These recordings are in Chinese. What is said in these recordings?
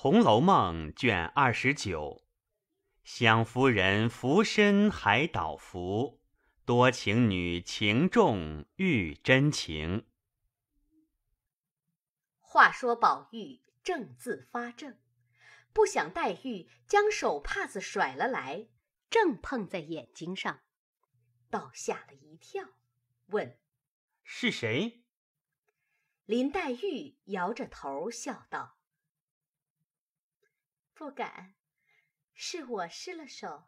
《红楼梦》卷二十九，香夫人福身还倒福，多情女情重遇真情。话说宝玉正自发怔，不想黛玉将手帕子甩了来，正碰在眼睛上，倒吓了一跳，问：“是谁？”林黛玉摇着头笑道。不敢，是我失了手。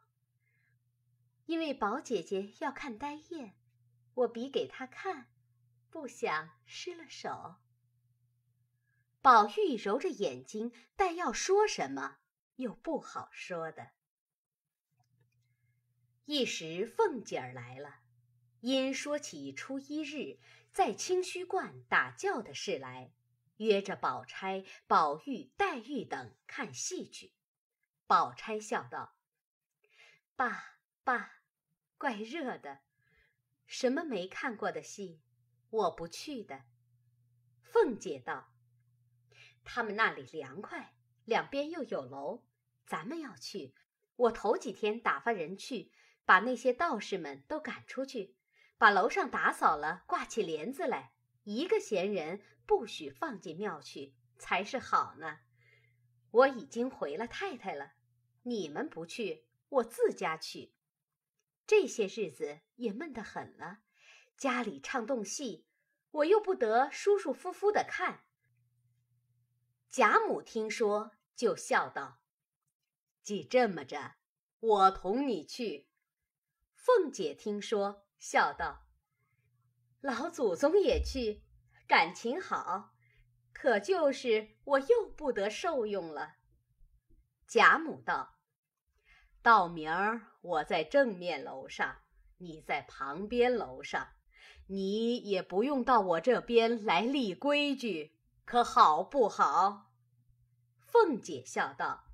因为宝姐姐要看呆叶，我比给她看，不想失了手。宝玉揉着眼睛，待要说什么，又不好说的。一时凤姐儿来了，因说起初一日在清虚观打醮的事来。约着宝钗、宝玉、黛玉等看戏去。宝钗笑道：“爸爸，怪热的，什么没看过的戏，我不去的。”凤姐道：“他们那里凉快，两边又有楼，咱们要去。我头几天打发人去，把那些道士们都赶出去，把楼上打扫了，挂起帘子来。”一个闲人不许放进庙去，才是好呢。我已经回了太太了，你们不去，我自家去。这些日子也闷得很了，家里唱动戏，我又不得舒舒服服的看。贾母听说，就笑道：“既这么着，我同你去。”凤姐听说，笑道。老祖宗也去，感情好，可就是我又不得受用了。贾母道：“到明儿我在正面楼上，你在旁边楼上，你也不用到我这边来立规矩，可好不好？”凤姐笑道：“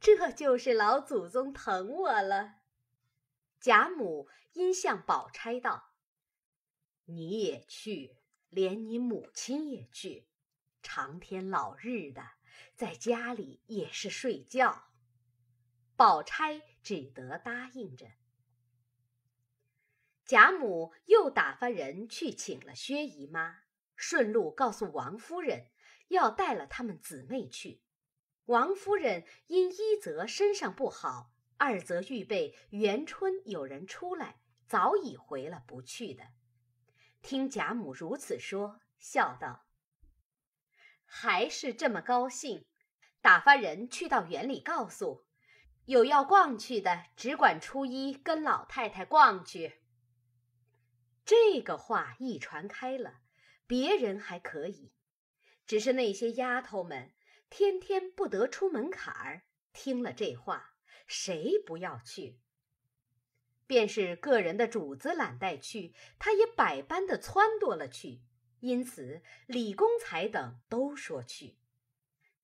这就是老祖宗疼我了。”贾母因向宝钗道。你也去，连你母亲也去。长天老日的，在家里也是睡觉。宝钗只得答应着。贾母又打发人去请了薛姨妈，顺路告诉王夫人要带了她们姊妹去。王夫人因一则身上不好，二则预备元春有人出来，早已回了不去的。听贾母如此说，笑道：“还是这么高兴，打发人去到园里告诉，有要逛去的，只管初一跟老太太逛去。”这个话一传开了，别人还可以，只是那些丫头们天天不得出门槛儿，听了这话，谁不要去？便是个人的主子懒带去，他也百般的撺掇了去，因此李公才等都说去。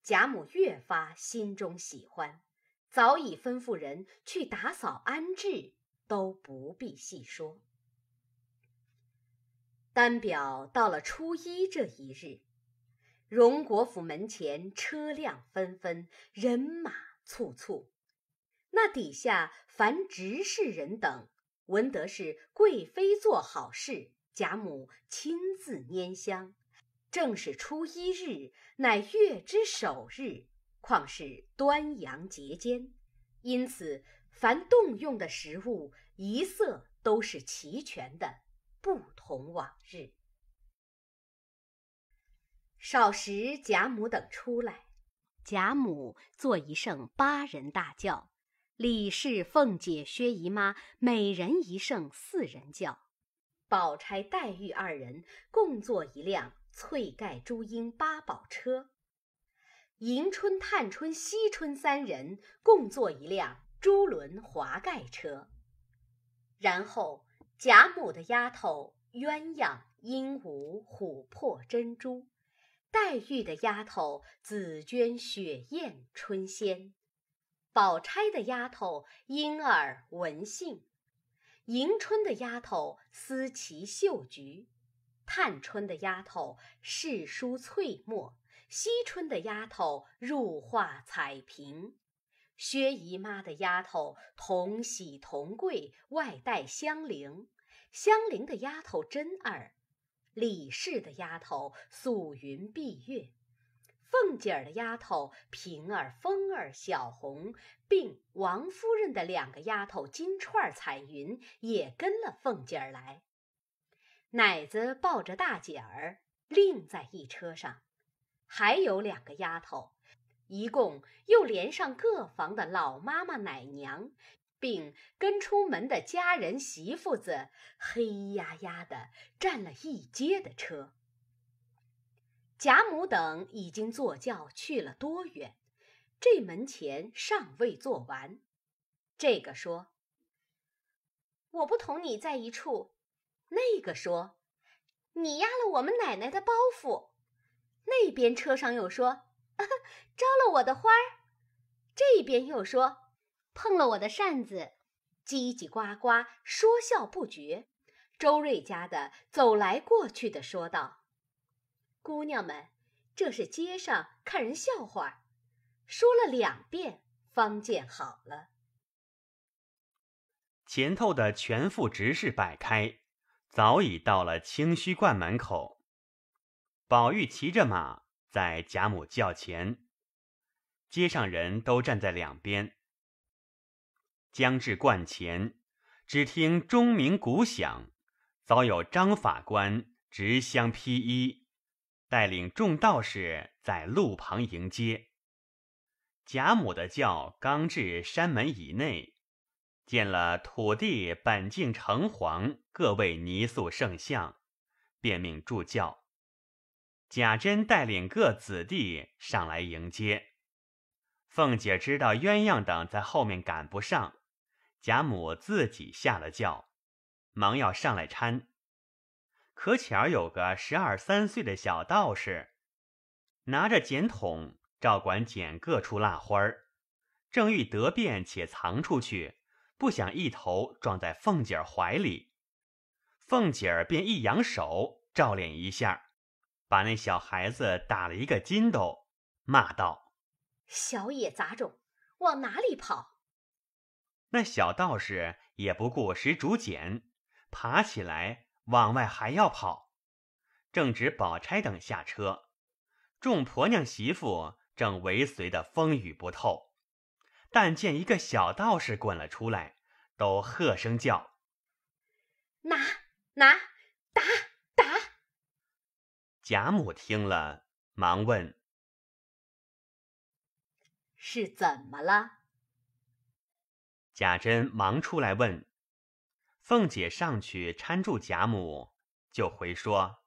贾母越发心中喜欢，早已吩咐人去打扫安置，都不必细说。单表到了初一这一日，荣国府门前车辆纷纷，人马簇簇。那底下凡执事人等，闻得是贵妃做好事，贾母亲自拈香。正是初一日，乃月之首日，况是端阳节间，因此凡动用的食物一色都是齐全的，不同往日。少时，贾母等出来，贾母坐一圣八人大轿。李氏、凤姐、薛姨妈每人一乘，四人轿；宝钗、黛玉二人共坐一辆翠盖朱缨八宝车；迎春、探春、惜春三人共坐一辆珠轮华盖车。然后，贾母的丫头鸳鸯、鹦鹉、琥珀、珍珠；黛玉的丫头紫鹃、雪雁、春仙。宝钗的丫头英儿文杏，迎春的丫头思琪秀菊，探春的丫头世书翠墨，惜春的丫头入画彩屏，薛姨妈的丫头同喜同贵，外带香菱，香菱的丫头真儿，李氏的丫头素云碧月。凤姐儿的丫头平儿、风儿、小红，并王夫人的两个丫头金钏彩云也跟了凤姐儿来。奶子抱着大姐儿，另在一车上，还有两个丫头，一共又连上各房的老妈妈、奶娘，并跟出门的家人媳妇子，黑压压的占了一街的车。贾母等已经坐轿去了多远，这门前尚未坐完。这个说：“我不同你在一处。”那个说：“你压了我们奶奶的包袱。”那边车上又说：“啊、招了我的花儿。”这边又说：“碰了我的扇子。”叽叽呱呱说笑不绝。周瑞家的走来过去的说道。姑娘们，这是街上看人笑话，说了两遍方见好了。前头的全副执事摆开，早已到了清虚观门口。宝玉骑着马在贾母轿前，街上人都站在两边。将至观前，只听钟鸣鼓响，早有张法官执香披衣。带领众道士在路旁迎接，贾母的轿刚至山门以内，见了土地、本境城隍各位泥塑圣像，便命助轿。贾珍带领各子弟上来迎接。凤姐知道鸳鸯等在后面赶不上，贾母自己下了轿，忙要上来搀。可巧有个十二三岁的小道士，拿着剪筒照管剪各处蜡花儿，正欲得便且藏出去，不想一头撞在凤姐儿怀里，凤姐儿便一扬手照脸一下，把那小孩子打了一个筋斗，骂道：“小野杂种，往哪里跑？”那小道士也不顾拾竹简，爬起来。往外还要跑，正值宝钗等下车，众婆娘媳妇正围随的风雨不透，但见一个小道士滚了出来，都喝声叫：“拿拿打打！”贾母听了，忙问：“是怎么了？”贾珍忙出来问。凤姐上去搀住贾母，就回说：“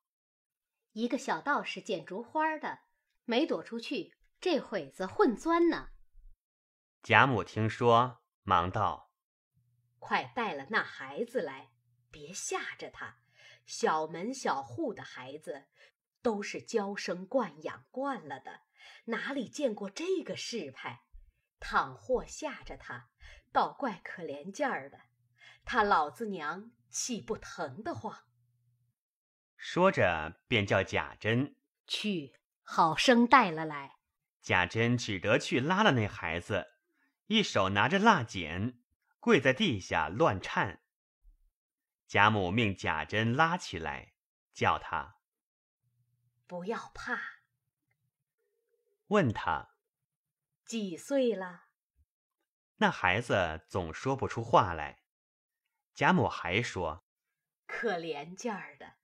一个小道士捡竹花的，没躲出去，这会子混钻呢。”贾母听说，忙道：“快带了那孩子来，别吓着他。小门小户的孩子，都是娇生惯养惯了的，哪里见过这个世态？倘或吓着他，倒怪可怜劲儿的。”他老子娘，气不疼得慌？说着，便叫贾珍去好生带了来。贾珍只得去拉了那孩子，一手拿着蜡剪，跪在地下乱颤。贾母命贾珍拉起来，叫他不要怕，问他几岁了。那孩子总说不出话来。贾母还说：“可怜劲儿的。”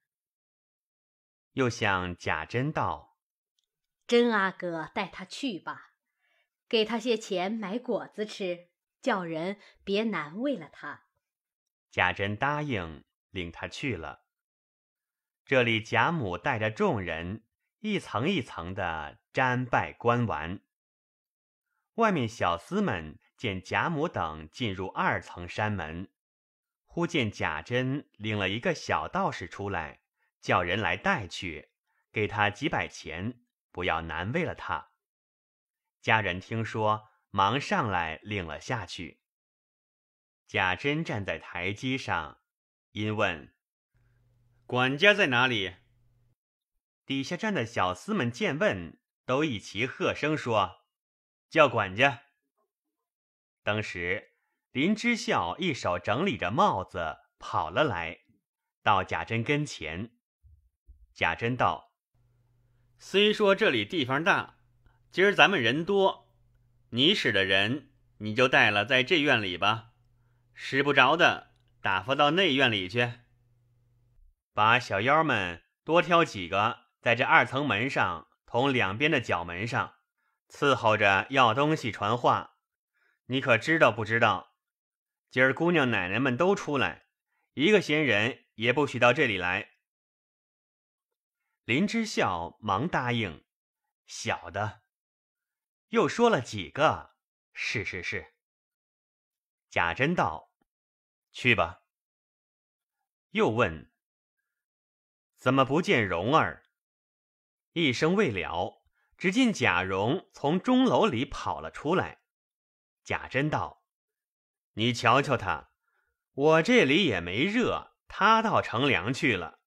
又向贾珍道：“珍阿哥，带他去吧，给他些钱买果子吃，叫人别难为了他。”贾珍答应，领他去了。这里贾母带着众人一层一层的瞻拜观玩。外面小厮们见贾母等进入二层山门。忽见贾珍领了一个小道士出来，叫人来带去，给他几百钱，不要难为了他。家人听说，忙上来领了下去。贾珍站在台阶上，因问：“管家在哪里？”底下站的小厮们见问，都一齐喝声说：“叫管家。”当时。林之孝一手整理着帽子，跑了来，到贾珍跟前。贾珍道：“虽说这里地方大，今儿咱们人多，你使的人你就带了在这院里吧。使不着的，打发到内院里去。把小妖们多挑几个，在这二层门上同两边的角门上，伺候着要东西传话。你可知道不知道？”今儿姑娘奶奶们都出来，一个闲人也不许到这里来。林之孝忙答应：“小的。”又说了几个：“是是是。”贾珍道：“去吧。”又问：“怎么不见蓉儿？”一声未了，只见贾蓉从钟楼里跑了出来。贾珍道：“”你瞧瞧他，我这里也没热，他倒乘凉去了。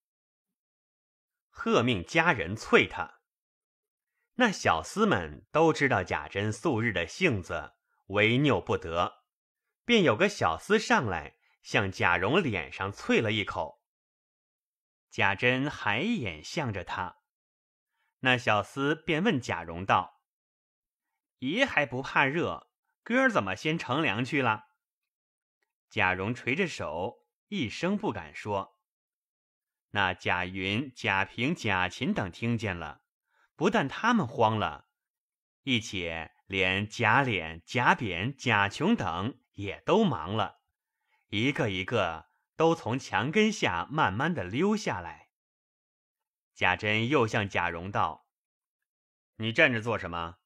贺命家人啐他。那小厮们都知道贾珍素日的性子，唯拗不得，便有个小厮上来向贾蓉脸上啐了一口。贾珍还眼向着他，那小厮便问贾蓉道：“爷还不怕热？哥怎么先乘凉去了？”贾蓉垂着手，一声不敢说。那贾云、贾平、贾琴等听见了，不但他们慌了，一且连贾琏、贾扁、贾琼等也都忙了，一个一个都从墙根下慢慢的溜下来。贾珍又向贾蓉道：“你站着做什么？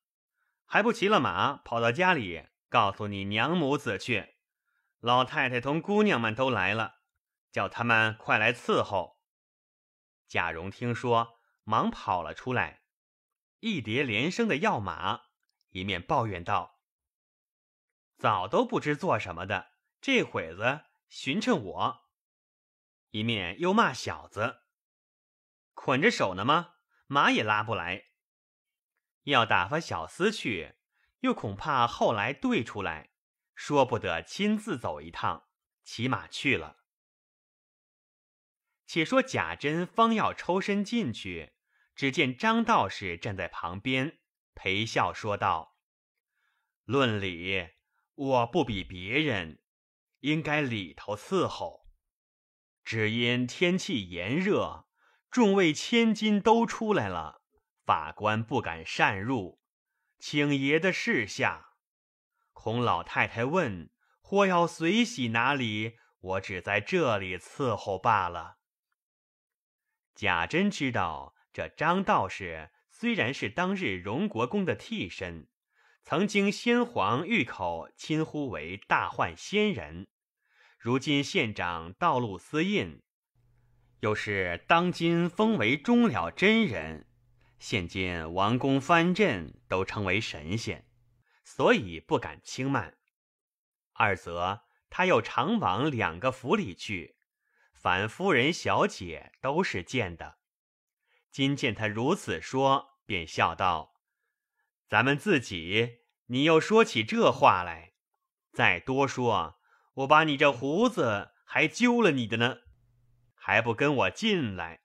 还不骑了马跑到家里，告诉你娘母子去。”老太太同姑娘们都来了，叫他们快来伺候。贾蓉听说，忙跑了出来，一叠连声的要马，一面抱怨道：“早都不知做什么的，这会子寻趁我。”一面又骂小子：“捆着手呢吗？马也拉不来。要打发小厮去，又恐怕后来兑出来。”说不得亲自走一趟，骑马去了。且说贾珍方要抽身进去，只见张道士站在旁边，陪笑说道：“论理，我不比别人，应该里头伺候。只因天气炎热，众位千金都出来了，法官不敢擅入，请爷的示下。”孔老太太问：“或要随喜哪里？我只在这里伺候罢了。”贾珍知道，这张道士虽然是当日荣国公的替身，曾经先皇御口亲呼为大患仙人，如今县长道路司印，又是当今封为终了真人，现今王公藩镇都称为神仙。所以不敢轻慢。二则他又常往两个府里去，凡夫人小姐都是见的。今见他如此说，便笑道：“咱们自己，你又说起这话来，再多说，我把你这胡子还揪了你的呢。还不跟我进来？”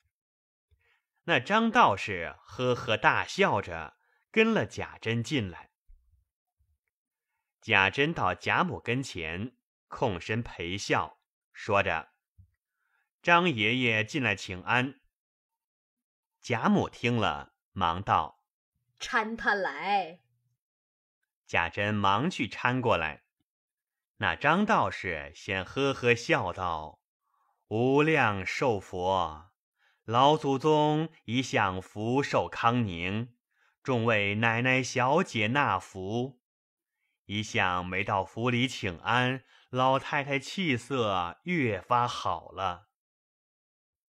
那张道士呵呵大笑着，跟了贾珍进来。贾珍到贾母跟前，空身陪笑，说着：“张爷爷进来请安。”贾母听了，忙道：“搀他来。”贾珍忙去搀过来。那张道士先呵呵笑道：“无量寿佛，老祖宗一向福寿康宁，众位奶奶小姐纳福。”一向没到府里请安，老太太气色越发好了。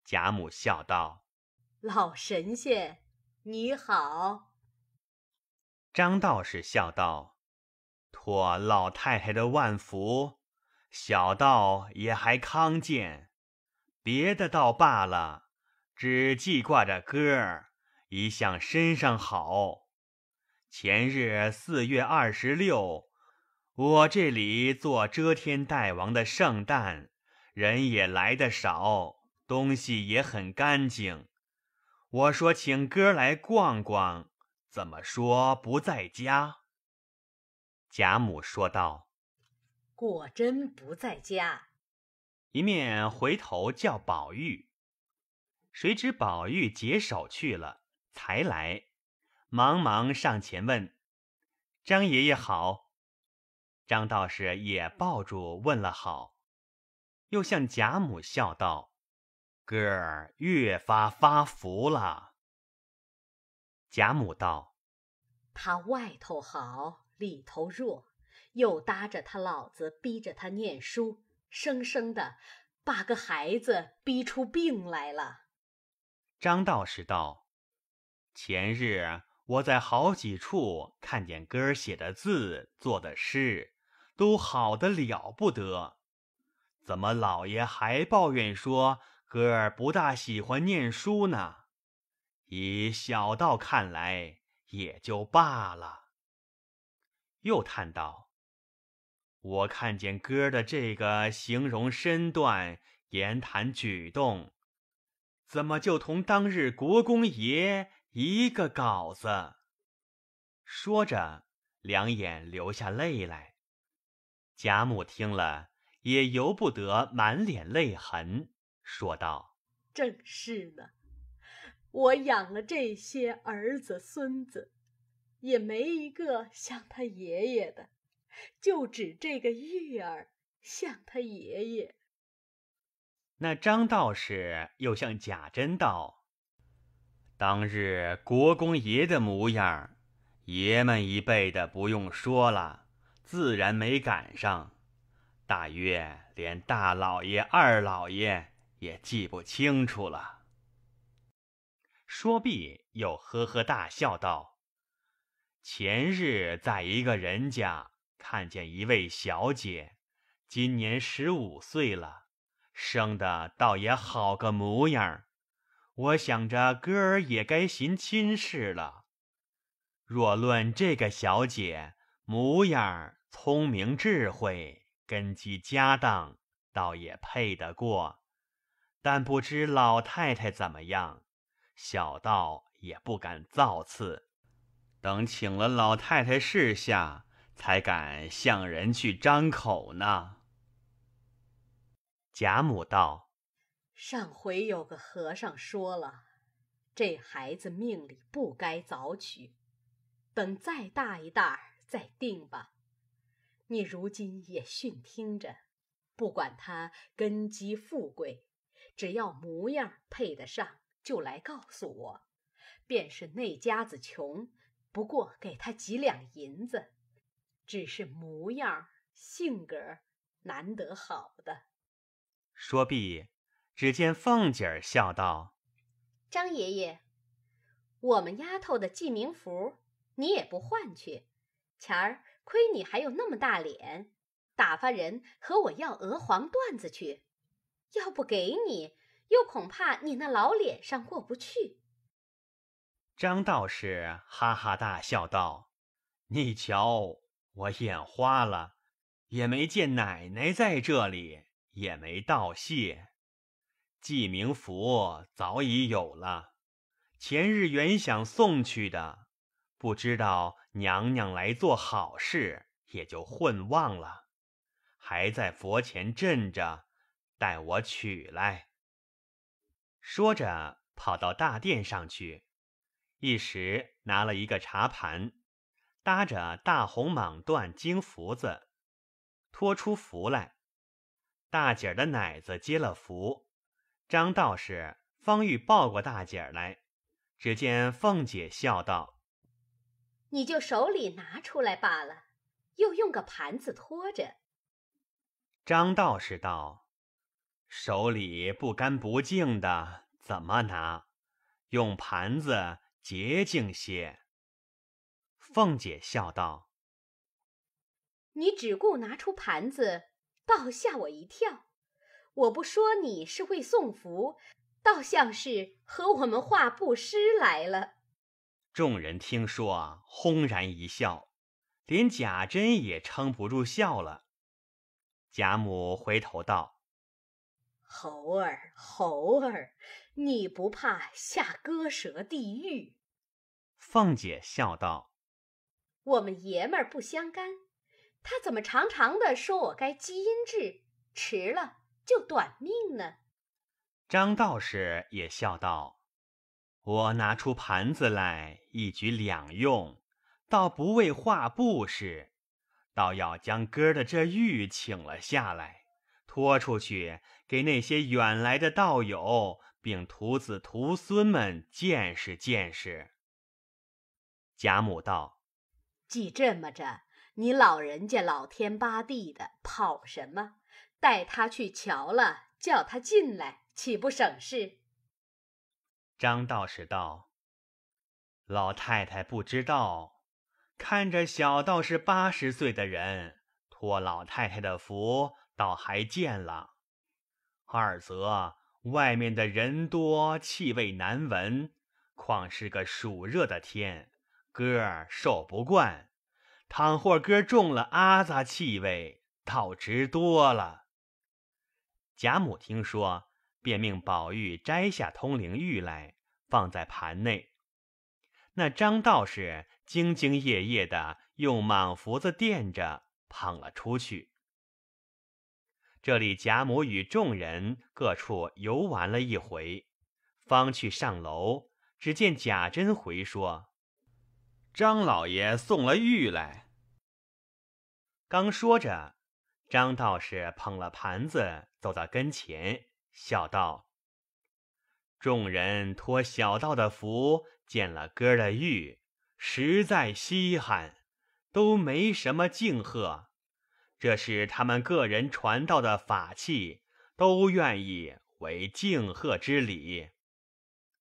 贾母笑道：“老神仙，你好。”张道士笑道：“托老太太的万福，小道也还康健，别的倒罢了，只记挂着歌儿，一向身上好。”前日四月二十六，我这里做遮天大王的圣诞，人也来的少，东西也很干净。我说请哥来逛逛，怎么说不在家？贾母说道：“果真不在家。”一面回头叫宝玉，谁知宝玉解手去了，才来。忙忙上前问：“张爷爷好。”张道士也抱住问了好，又向贾母笑道：“哥儿越发发福了。”贾母道：“他外头好，里头弱，又搭着他老子逼着他念书，生生的把个孩子逼出病来了。”张道士道：“前日。”我在好几处看见哥儿写的字、做的诗，都好得了不得。怎么老爷还抱怨说哥儿不大喜欢念书呢？以小道看来也就罢了。又叹道：“我看见哥儿的这个形容身段、言谈举动，怎么就同当日国公爷？”一个稿子，说着，两眼流下泪来。贾母听了，也由不得满脸泪痕，说道：“正是呢，我养了这些儿子孙子，也没一个像他爷爷的，就只这个玉儿像他爷爷。”那张道士又向贾珍道。当日国公爷的模样，爷们一辈的不用说了，自然没赶上，大约连大老爷、二老爷也记不清楚了。说毕，又呵呵大笑道：“前日在一个人家看见一位小姐，今年十五岁了，生的倒也好个模样。”我想着哥儿也该寻亲事了。若论这个小姐模样聪明智慧，根基家当，倒也配得过。但不知老太太怎么样，小道也不敢造次。等请了老太太示下，才敢向人去张口呢。贾母道。上回有个和尚说了，这孩子命里不该早娶，等再大一袋儿再定吧。你如今也训听着，不管他根基富贵，只要模样配得上，就来告诉我。便是那家子穷，不过给他几两银子，只是模样性格难得好的。说毕。只见凤姐儿笑道：“张爷爷，我们丫头的记名符你也不换去？前儿亏你还有那么大脸，打发人和我要鹅黄缎子去。要不给你，又恐怕你那老脸上过不去。”张道士哈哈大笑道：“你瞧，我眼花了，也没见奶奶在这里，也没道谢。”记名符早已有了，前日原想送去的，不知道娘娘来做好事，也就混忘了，还在佛前镇着，待我取来。说着，跑到大殿上去，一时拿了一个茶盘，搭着大红蟒缎金福子，托出福来，大姐的奶子接了福。张道士、方玉抱过大姐来，只见凤姐笑道：“你就手里拿出来罢了，又用个盘子托着。”张道士道：“手里不干不净的，怎么拿？用盘子洁净些。”凤姐笑道：“你只顾拿出盘子，倒吓我一跳。”我不说你是会送福，倒像是和我们画布施来了。众人听说啊，轰然一笑，连贾珍也撑不住笑了。贾母回头道：“猴儿，猴儿，你不怕下割舌地狱？”凤姐笑道：“我们爷们儿不相干，他怎么常常的说我该基因质迟了。”就短命呢。张道士也笑道：“我拿出盘子来，一举两用，倒不为画布事，倒要将哥的这玉请了下来，拖出去给那些远来的道友并徒子徒孙们见识见识。”贾母道：“既这么着，你老人家老天八地的跑什么？”带他去瞧了，叫他进来，岂不省事？张道士道：“老太太不知道，看着小道士八十岁的人，托老太太的福，倒还见了。二则外面的人多，气味难闻，况是个暑热的天，哥受不惯。倘或哥中了阿杂气味，倒值多了。”贾母听说，便命宝玉摘下通灵玉来，放在盘内。那张道士兢兢业业的用莽服子垫着，捧了出去。这里贾母与众人各处游玩了一回，方去上楼。只见贾珍回说：“张老爷送了玉来。”刚说着。张道士捧了盘子，走到跟前，笑道：“众人托小道的福，见了哥的玉，实在稀罕，都没什么敬贺。这是他们个人传道的法器，都愿意为敬贺之礼。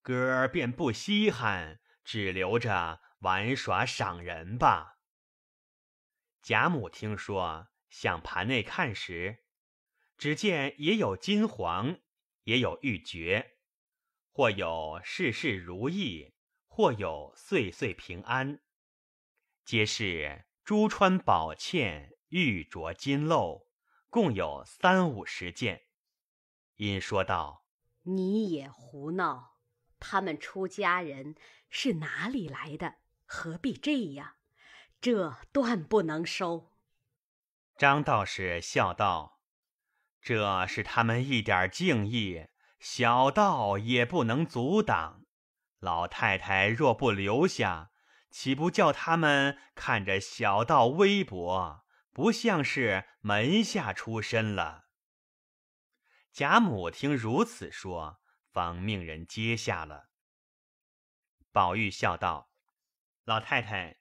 哥儿便不稀罕，只留着玩耍赏人吧。”贾母听说。向盘内看时，只见也有金黄，也有玉珏，或有事事如意，或有岁岁平安，皆是珠穿宝嵌、玉镯金镂，共有三五十件。因说道：“你也胡闹！他们出家人是哪里来的？何必这样？这断不能收。”张道士笑道：“这是他们一点敬意，小道也不能阻挡。老太太若不留下，岂不叫他们看着小道微薄，不像是门下出身了？”贾母听如此说，方命人接下了。宝玉笑道：“老太太，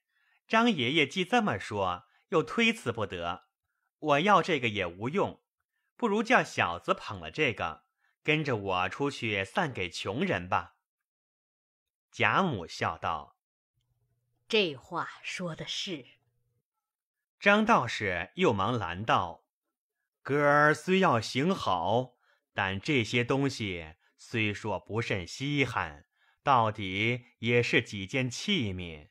张爷爷既这么说，又推辞不得。”我要这个也无用，不如叫小子捧了这个，跟着我出去散给穷人吧。贾母笑道：“这话说的是。”张道士又忙拦道：“哥儿虽要行好，但这些东西虽说不甚稀罕，到底也是几件器皿，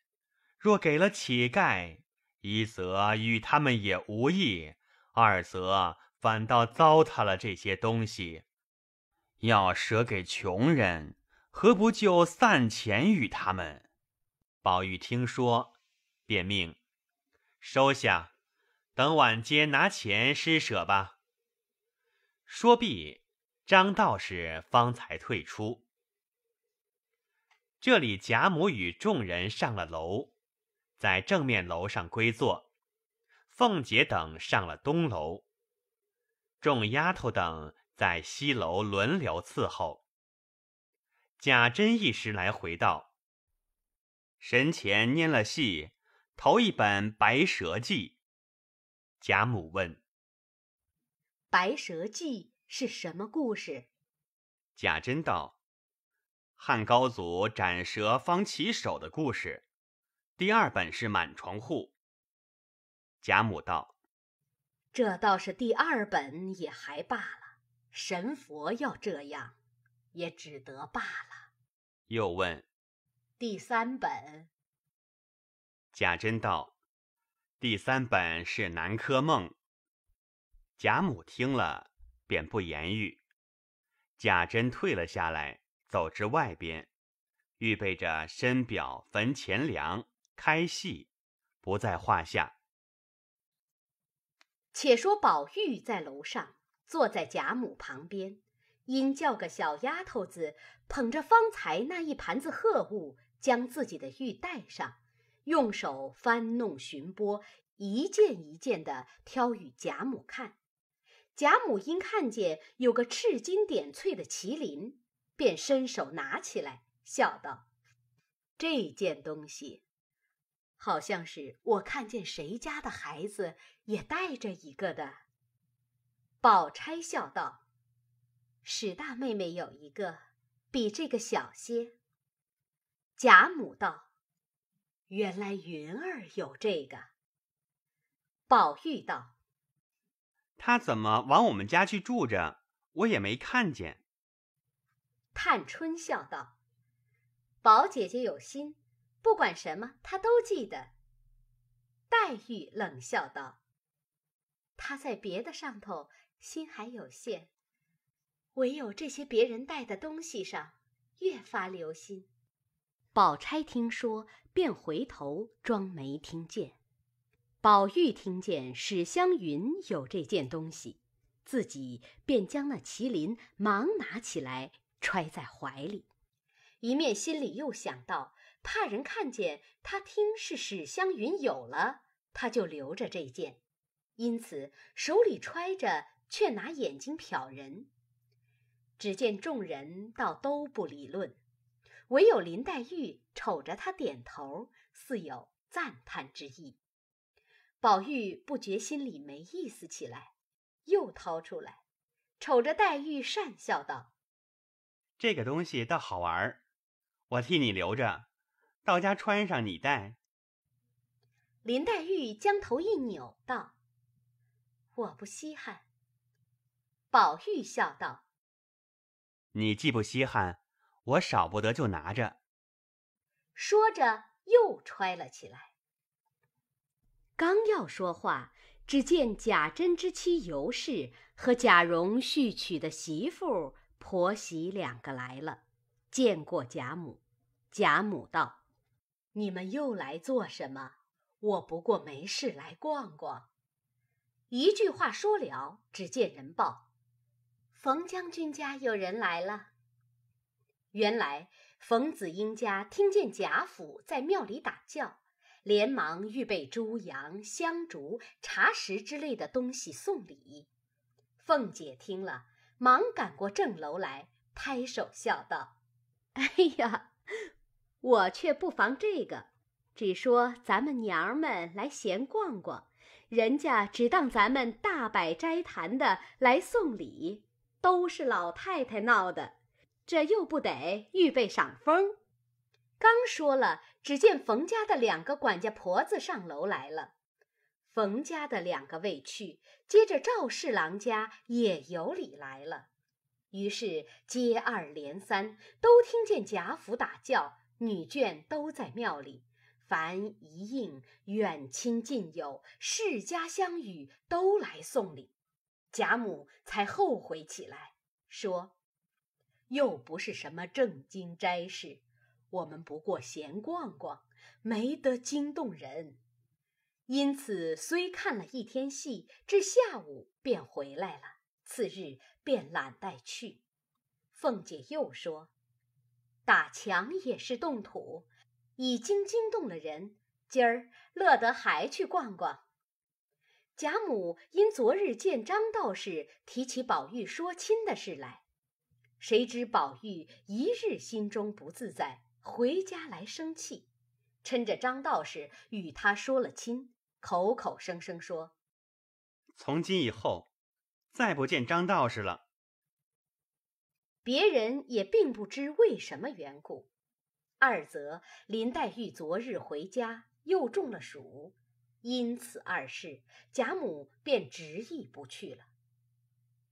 若给了乞丐，一则与他们也无异，二则反倒糟蹋了这些东西，要舍给穷人，何不就散钱与他们？宝玉听说，便命收下，等晚间拿钱施舍吧。说毕，张道士方才退出。这里贾母与众人上了楼，在正面楼上归坐。凤姐等上了东楼，众丫头等在西楼轮流伺候。贾珍一时来回道：“神前拈了戏，头一本《白蛇记》。”贾母问：“《白蛇记》是什么故事？”贾珍道：“汉高祖斩蛇方起手的故事。第二本是《满床户》。”贾母道：“这倒是第二本也还罢了，神佛要这样，也只得罢了。”又问：“第三本？”贾珍道：“第三本是南柯梦。”贾母听了，便不言语。贾珍退了下来，走至外边，预备着身表、坟钱、粮、开戏，不在话下。且说宝玉在楼上坐在贾母旁边，因叫个小丫头子捧着方才那一盘子贺物，将自己的玉带上，用手翻弄寻拨，一件一件的挑与贾母看。贾母因看见有个赤金点翠的麒麟，便伸手拿起来，笑道：“这件东西，好像是我看见谁家的孩子。”也带着一个的。宝钗笑道：“史大妹妹有一个，比这个小些。”贾母道：“原来云儿有这个。”宝玉道：“他怎么往我们家去住着？我也没看见。”探春笑道：“宝姐姐有心，不管什么，她都记得。”黛玉冷笑道。他在别的上头心还有限，唯有这些别人带的东西上越发留心。宝钗听说，便回头装没听见；宝玉听见史湘云有这件东西，自己便将那麒麟忙拿起来揣在怀里，一面心里又想到，怕人看见，他听是史湘云有了，他就留着这件。因此手里揣着，却拿眼睛瞟人。只见众人倒都不理论，唯有林黛玉瞅着他点头，似有赞叹之意。宝玉不觉心里没意思起来，又掏出来，瞅着黛玉讪笑道：“这个东西倒好玩，我替你留着，到家穿上你戴。”林黛玉将头一扭，道。我不稀罕，宝玉笑道：“你既不稀罕，我少不得就拿着。”说着又揣了起来。刚要说话，只见贾珍之妻尤氏和贾蓉续娶的媳妇婆媳两个来了，见过贾母。贾母道：“你们又来做什么？我不过没事来逛逛。”一句话说了，只见人报：“冯将军家有人来了。”原来冯子英家听见贾府在庙里打叫，连忙预备猪羊、香烛、茶食之类的东西送礼。凤姐听了，忙赶过正楼来，拍手笑道：“哎呀，我却不妨这个，只说咱们娘们来闲逛逛。”人家只当咱们大摆斋坛的来送礼，都是老太太闹的，这又不得预备赏风。刚说了，只见冯家的两个管家婆子上楼来了，冯家的两个未去，接着赵侍郎家也有礼来了，于是接二连三，都听见贾府打叫，女眷都在庙里。凡一应远亲近友、世家乡与都来送礼，贾母才后悔起来，说：“又不是什么正经斋事，我们不过闲逛逛，没得惊动人。”因此虽看了一天戏，至下午便回来了。次日便懒带去。凤姐又说：“打墙也是动土。”已经惊动了人，今儿乐得还去逛逛。贾母因昨日见张道士提起宝玉说亲的事来，谁知宝玉一日心中不自在，回家来生气，趁着张道士与他说了亲，口口声声说：“从今以后，再不见张道士了。”别人也并不知为什么缘故。二则林黛玉昨日回家又中了暑，因此二事，贾母便执意不去了。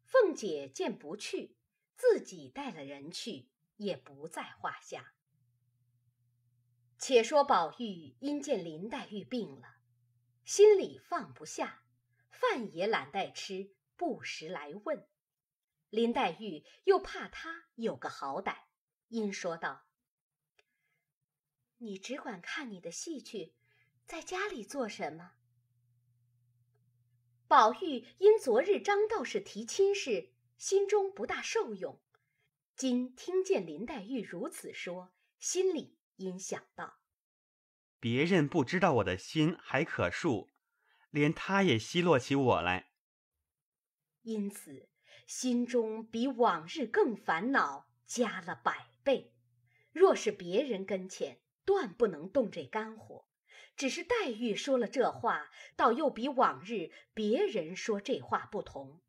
凤姐见不去，自己带了人去，也不在话下。且说宝玉因见林黛玉病了，心里放不下，饭也懒得吃，不时来问。林黛玉又怕他有个好歹，因说道。你只管看你的戏去，在家里做什么？宝玉因昨日张道士提亲事，心中不大受用，今听见林黛玉如此说，心里因想到：别人不知道我的心还可恕，连他也奚落起我来。因此，心中比往日更烦恼，加了百倍。若是别人跟前，断不能动这肝火，只是黛玉说了这话，倒又比往日别人说这话不同，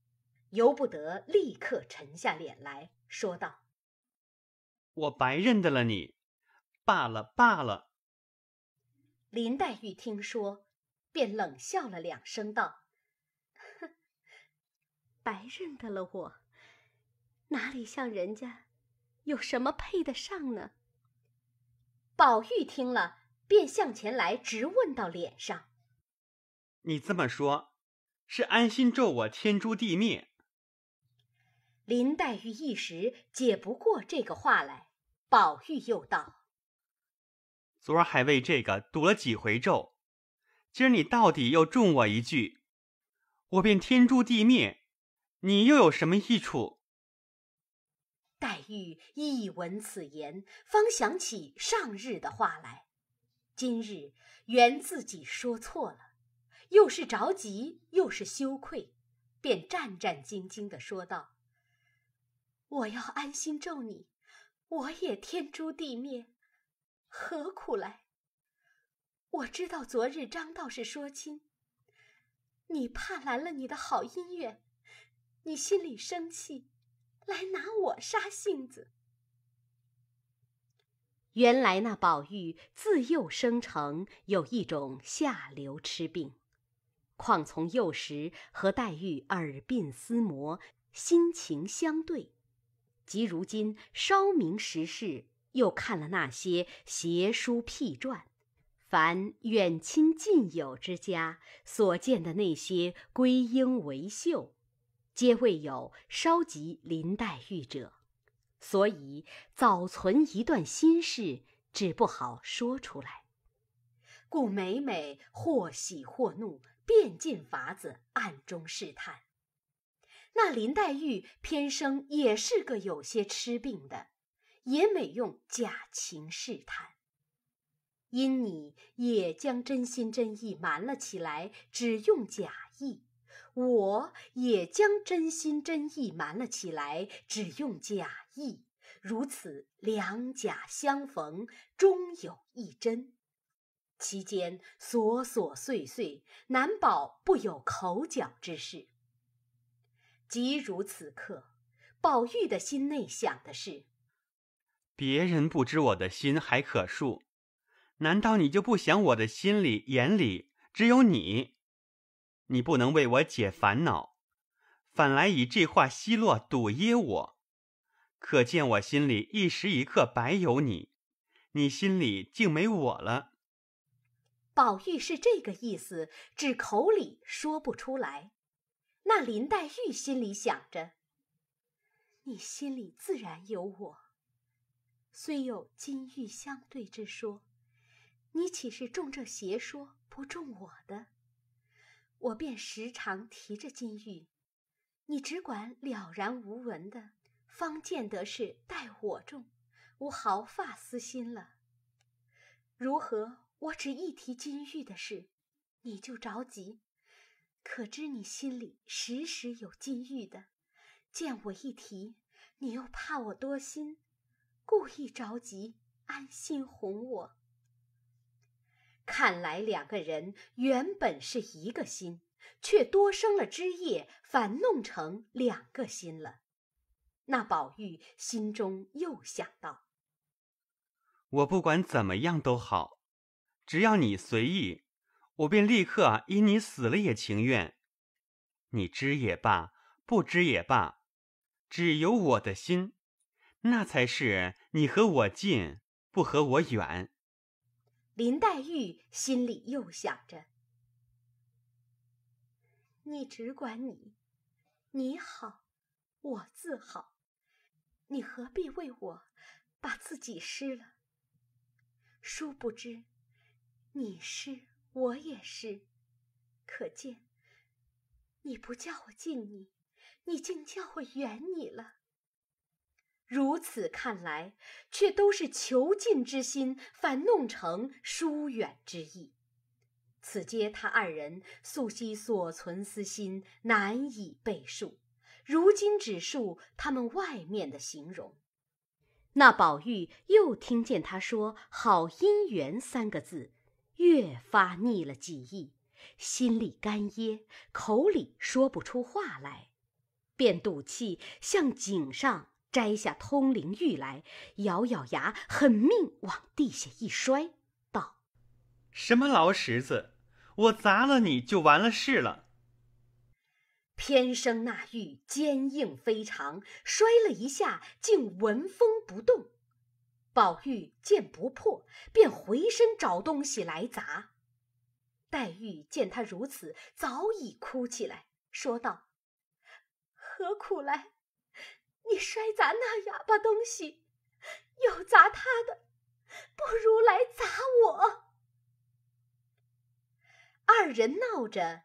由不得立刻沉下脸来说道：“我白认得了你，罢了罢了。”林黛玉听说，便冷笑了两声，道：“哼，白认得了我，哪里像人家，有什么配得上呢？”宝玉听了，便向前来，直问到脸上：“你这么说，是安心咒我天诛地灭？”林黛玉一时解不过这个话来，宝玉又道：“昨儿还为这个赌了几回咒，今儿你到底又中我一句，我便天诛地灭，你又有什么益处？”玉一闻此言，方想起上日的话来。今日原自己说错了，又是着急又是羞愧，便战战兢兢地说道：“我要安心咒你，我也天诛地灭，何苦来？我知道昨日张道士说亲，你怕拦了你的好姻缘，你心里生气。”来拿我杀性子。原来那宝玉自幼生成有一种下流痴病，况从幼时和黛玉耳鬓厮磨，心情相对，即如今稍明时事，又看了那些邪书僻传，凡远亲近友之家所见的那些归英为秀。皆未有稍及林黛玉者，所以早存一段心事，只不好说出来。故每每或喜或怒，变尽法子暗中试探。那林黛玉偏生也是个有些痴病的，也每用假情试探。因你也将真心真意瞒了起来，只用假意。我也将真心真意瞒了起来，只用假意。如此两假相逢，终有一真。其间琐琐碎碎，难保不有口角之事。即如此刻，宝玉的心内想的是：别人不知我的心，还可恕；难道你就不想我的心里眼里只有你？你不能为我解烦恼，反来以这话奚落堵噎我，可见我心里一时一刻白有你，你心里竟没我了。宝玉是这个意思，只口里说不出来。那林黛玉心里想着：你心里自然有我，虽有金玉相对之说，你岂是中这邪说不中我的？我便时常提着金玉，你只管了然无闻的，方见得是待我重，无毫发私心了。如何我只一提金玉的事，你就着急？可知你心里时时有金玉的，见我一提，你又怕我多心，故意着急，安心哄我。看来两个人原本是一个心，却多生了枝叶，反弄成两个心了。那宝玉心中又想到：我不管怎么样都好，只要你随意，我便立刻因你。死了也情愿，你知也罢，不知也罢，只有我的心，那才是你和我近，不和我远。林黛玉心里又想着：“你只管你，你好，我自好，你何必为我把自己失了？殊不知，你失我也失。可见，你不叫我敬你，你竟叫我远你了。”如此看来，却都是囚禁之心，反弄成疏远之意。此皆他二人素昔所存私心，难以背述。如今只述他们外面的形容。那宝玉又听见他说“好姻缘”三个字，越发腻了几意，心里干噎，口里说不出话来，便赌气向井上。摘下通灵玉来，咬咬牙，狠命往地下一摔，道：“什么老石子，我砸了你就完了事了。”天生那玉坚硬非常，摔了一下竟纹风不动。宝玉见不破，便回身找东西来砸。黛玉见他如此，早已哭起来，说道：“何苦来？”你摔砸那哑巴东西，又砸他的，不如来砸我。二人闹着，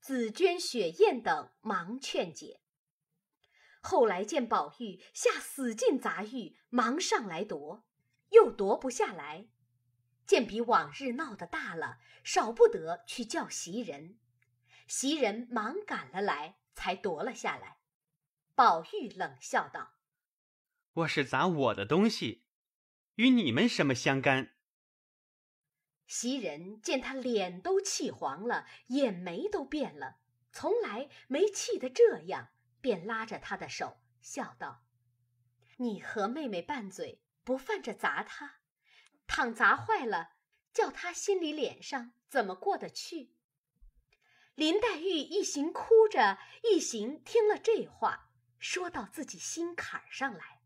紫鹃、雪雁等忙劝解。后来见宝玉下死劲砸玉，忙上来夺，又夺不下来。见比往日闹得大了，少不得去叫袭人，袭人忙赶了来，才夺了下来。宝玉冷笑道：“我是砸我的东西，与你们什么相干？”袭人见他脸都气黄了，眼眉都变了，从来没气得这样，便拉着他的手笑道：“你和妹妹拌嘴，不犯着砸她，倘砸坏了，叫她心里脸上怎么过得去？”林黛玉一行哭着，一行听了这话。说到自己心坎上来，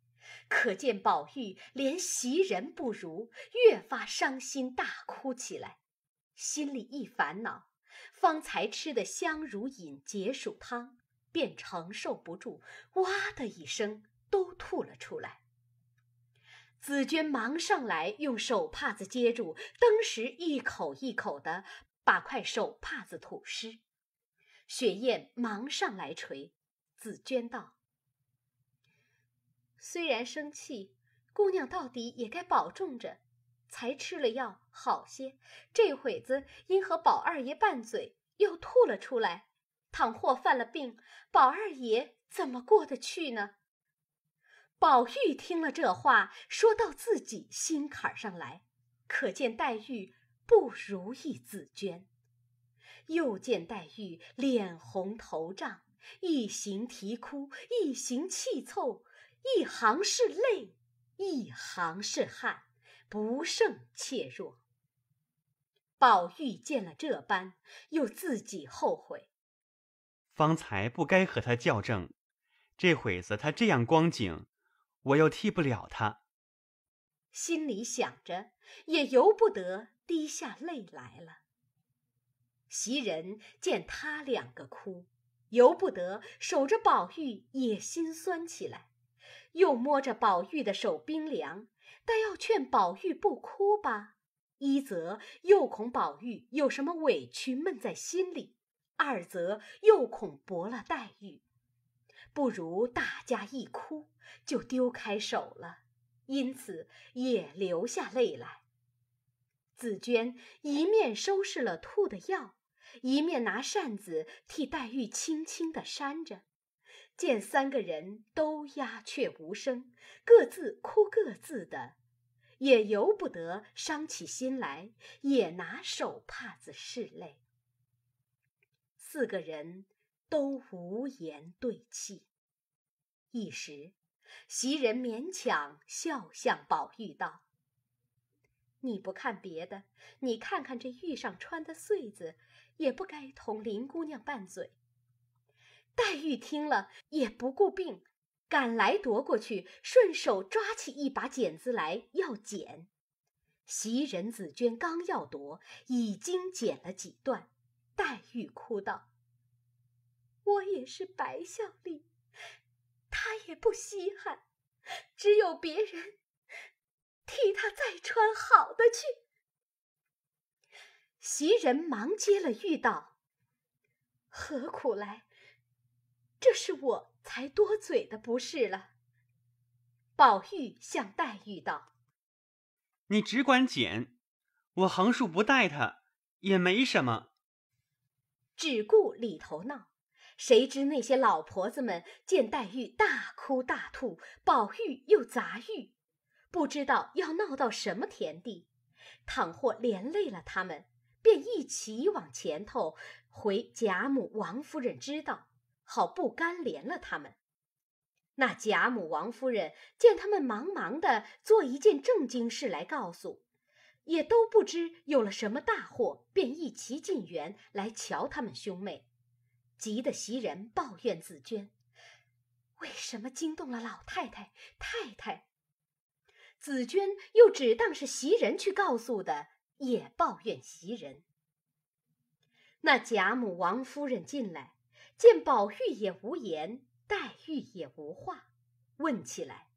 可见宝玉连袭人不如，越发伤心，大哭起来。心里一烦恼，方才吃的香如饮解暑汤，便承受不住，哇的一声都吐了出来。紫娟忙上来用手帕子接住，登时一口一口的把块手帕子吐湿。雪雁忙上来捶，紫娟道。虽然生气，姑娘到底也该保重着，才吃了药好些。这会子因和宝二爷拌嘴，又吐了出来。倘或犯了病，宝二爷怎么过得去呢？宝玉听了这话，说到自己心坎儿上来，可见黛玉不如意，紫鹃。又见黛玉脸红头胀，一行啼哭，一行气凑。一行是泪，一行是汗，不胜怯弱。宝玉见了这般，又自己后悔，方才不该和他较正，这会子他这样光景，我又替不了他。心里想着，也由不得滴下泪来了。袭人见他两个哭，由不得守着宝玉也心酸起来。又摸着宝玉的手冰凉，但要劝宝玉不哭吧，一则又恐宝玉有什么委屈闷在心里，二则又恐驳了黛玉，不如大家一哭就丢开手了，因此也流下泪来。紫娟一面收拾了吐的药，一面拿扇子替黛玉轻轻地扇着。见三个人都鸦雀无声，各自哭各自的，也由不得伤起心来，也拿手帕子拭泪。四个人都无言对泣，一时，袭人勉强笑向宝玉道：“你不看别的，你看看这玉上穿的穗子，也不该同林姑娘拌嘴。”黛玉听了，也不顾病，赶来夺过去，顺手抓起一把剪子来要剪。袭人、紫鹃刚要夺，已经剪了几段。黛玉哭道：“我也是白孝利，他也不稀罕，只有别人替他再穿好的去。”袭人忙接了，玉道：“何苦来？”这是我才多嘴的，不是了。宝玉向黛玉道：“你只管捡，我横竖不带他，也没什么。只顾里头闹，谁知那些老婆子们见黛玉大哭大吐，宝玉又砸玉，不知道要闹到什么田地。倘或连累了他们，便一起往前头回贾母、王夫人知道。”好不甘连了他们，那贾母、王夫人见他们忙忙的做一件正经事来告诉，也都不知有了什么大祸，便一齐进园来瞧他们兄妹，急得袭人抱怨紫娟：“为什么惊动了老太太、太太？”紫娟又只当是袭人去告诉的，也抱怨袭人。那贾母、王夫人进来。见宝玉也无言，黛玉也无话，问起来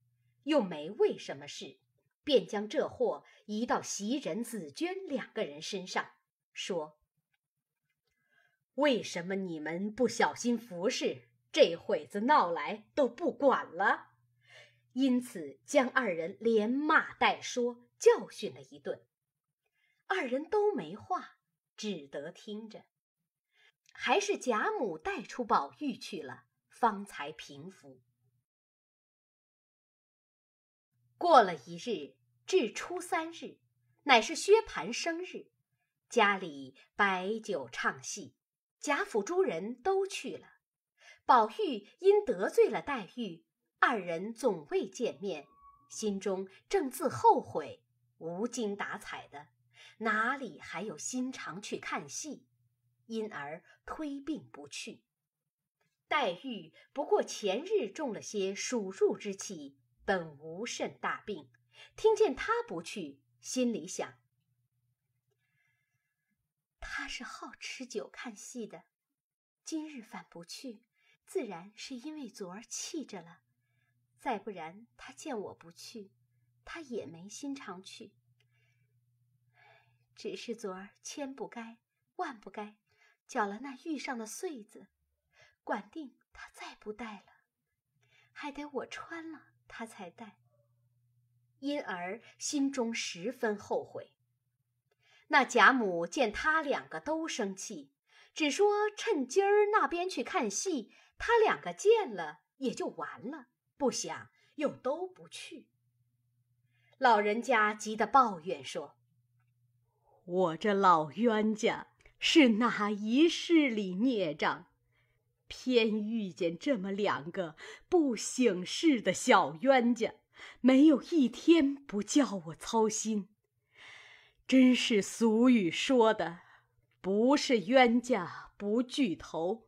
又没为什么事，便将这货移到袭人、紫娟两个人身上，说：“为什么你们不小心服侍，这会子闹来都不管了？”因此将二人连骂带说，教训了一顿，二人都没话，只得听着。还是贾母带出宝玉去了，方才平复。过了一日，至初三日，乃是薛蟠生日，家里摆酒唱戏，贾府诸人都去了。宝玉因得罪了黛玉，二人总未见面，心中正自后悔，无精打采的，哪里还有心肠去看戏？因而推病不去。黛玉不过前日中了些暑入之气，本无甚大病。听见他不去，心里想：他是好吃酒看戏的，今日反不去，自然是因为昨儿气着了；再不然，他见我不去，他也没心肠去。只是昨儿千不该，万不该。搅了那玉上的穗子，管定他再不戴了，还得我穿了他才戴。因而心中十分后悔。那贾母见他两个都生气，只说趁今儿那边去看戏，他两个见了也就完了。不想又都不去。老人家急得抱怨说：“我这老冤家！”是哪一世里孽障，偏遇见这么两个不省事的小冤家，没有一天不叫我操心。真是俗语说的，不是冤家不聚头。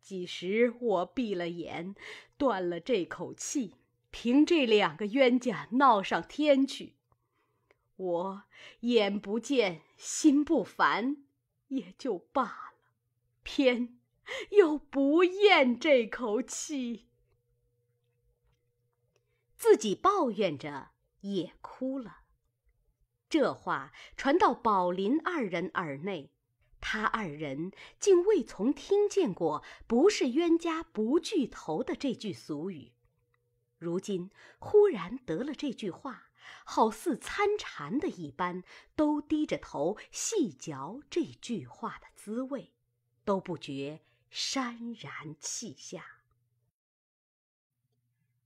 几时我闭了眼，断了这口气，凭这两个冤家闹上天去，我眼不见心不烦。也就罢了，偏又不咽这口气，自己抱怨着也哭了。这话传到宝林二人耳内，他二人竟未从听见过“不是冤家不聚头”的这句俗语，如今忽然得了这句话。好似参禅的一般，都低着头细嚼这句话的滋味，都不觉潸然泣下。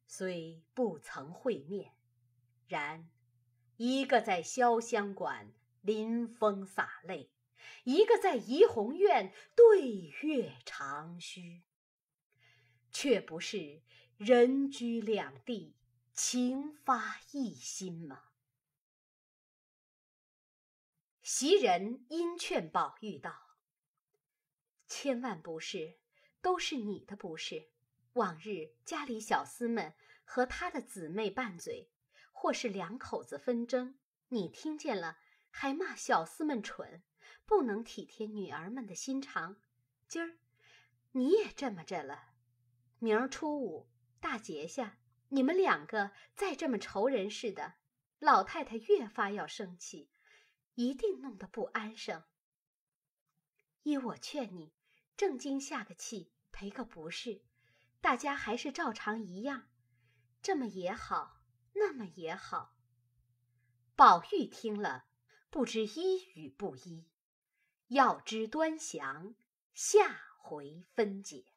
虽不曾会面，然一个在潇湘馆临风洒泪，一个在怡红院对月长吁，却不是人居两地。情发意心吗？袭人因劝宝玉道：“千万不是，都是你的不是。往日家里小厮们和他的姊妹拌嘴，或是两口子纷争，你听见了还骂小厮们蠢，不能体贴女儿们的心肠。今儿你也这么着了，明儿初五大节下。”你们两个再这么仇人似的，老太太越发要生气，一定弄得不安生。依我劝你，正经下个气，赔个不是，大家还是照常一样，这么也好，那么也好。宝玉听了，不知依与不依，要知端详，下回分解。